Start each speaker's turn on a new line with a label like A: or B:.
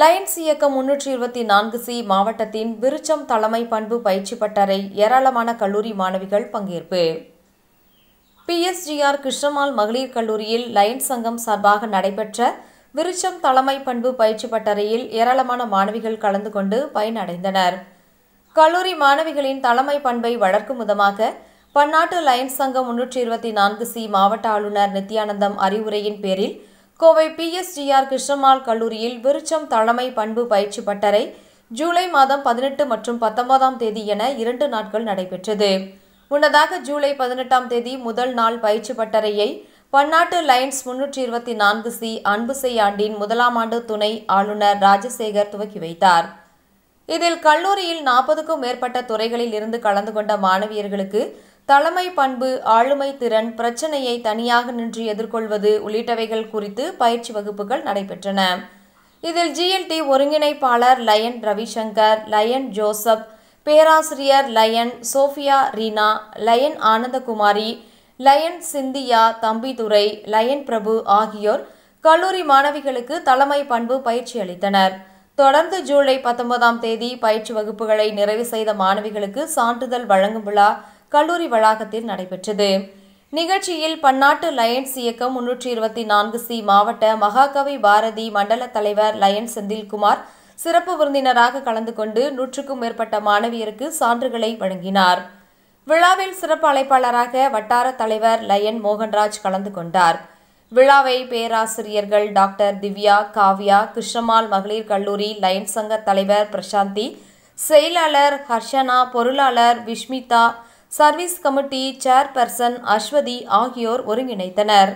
A: Lions இயக்க முன்னூற்றி இருபத்தி நான்கு சி மாவட்டத்தின் விருச்சம் தலைமை பண்பு பயிற்சி பட்டறை ஏராளமான கல்லூரி மாணவிகள் பங்கேற்பு பிஎஸ்ஜிஆர் கிருஷ்ணமால் மகளிர் கல்லூரியில் லயன்ஸ் சங்கம் சார்பாக நடைபெற்ற விருச்சம் தலைமை பண்பு பயிற்சி பட்டறையில் ஏராளமான மாணவிகள் கலந்து கொண்டு பயனடைந்தனர் கல்லூரி மாணவிகளின் தலைமை பண்பை வளர்க்கும் விதமாக பன்னாட்டு லயன்ஸ் சங்கம் முன்னூற்றி இருபத்தி நான்கு சி மாவட்ட ஆளுநர் நித்யானந்தம் அறிவுரையின் பேரில் கோவை பிஎஸ்டிஆர் கிருஷ்ணமால் கல்லூரியில் விருச்சம் தலைமை பண்பு பயிற்சி பட்டறை ஜூலை மாதம் பதினெட்டு மற்றும் பத்தொன்பதாம் தேதி என இரண்டு நாட்கள் நடைபெற்றது முன்னதாக ஜூலை பதினெட்டாம் தேதி முதல் நாள் பயிற்சி பட்டறையை பன்னாட்டு லைன்ஸ் முன்னூற்றி இருபத்தி நான்கு சி அன்பு செய்யாண்டின் முதலாம் ஆண்டு துணை ஆளுநர் ராஜசேகர் துவக்கி வைத்தார் இதில் கல்லூரியில் நாற்பதுக்கும் மேற்பட்ட துறைகளில் இருந்து கலந்து கொண்ட மாணவியர்களுக்கு தலைமை பண்பு ஆளுமை திறன் பிரச்சனையை தனியாக நின்று எதிர்கொள்வது உள்ளிட்டவைகள் குறித்து பயிற்சி வகுப்புகள் நடைபெற்றன இதில் ஜிஎல்டி ஒருங்கிணைப்பாளர் லயன் ரவிசங்கர் லயன் ஜோசப் பேராசிரியர் Lion Sophia Reena Lion Anandakumari Lion Cynthia Thambidurai Lion Prabhu ஆகியோர் கல்லூரி மாணவிகளுக்கு தலைமை பண்பு பயிற்சி அளித்தனர் தொடர்ந்து ஜூலை பத்தொன்பதாம் தேதி பயிற்சி வகுப்புகளை நிறைவு செய்த மாணவிகளுக்கு சான்றிதழ் வழங்கும் விழா கல்லூரி வளாகத்தில் நடைபெற்றது நிகழ்ச்சியில் பன்னாட்டு லயன்ஸ் இயக்கம் முன்னூற்றி இருபத்தி நான்கு சி மாவட்ட மகாகவி பாரதி மண்டல தலைவர் லயன் செந்தில்குமார் சிறப்பு விருந்தினராக கலந்து கொண்டு நூற்றுக்கும் மேற்பட்ட மாணவியருக்கு சான்றுகளை வழங்கினார் விழாவில் சிறப்பு அழைப்பாளராக வட்டார தலைவர் லயன் மோகன்ராஜ் கலந்து கொண்டார் விழாவை பேராசிரியர்கள் டாக்டர் திவ்யா காவ்யா கிருஷ்ணமால் மகளிர் கல்லூரி லயன் சங்க தலைவர் பிரசாந்தி செயலாளர் ஹர்ஷனா பொருளாளர் Vishmitha service committee chairperson Aswathi ஆகியோர் ஒருங்கிணைத்தனர்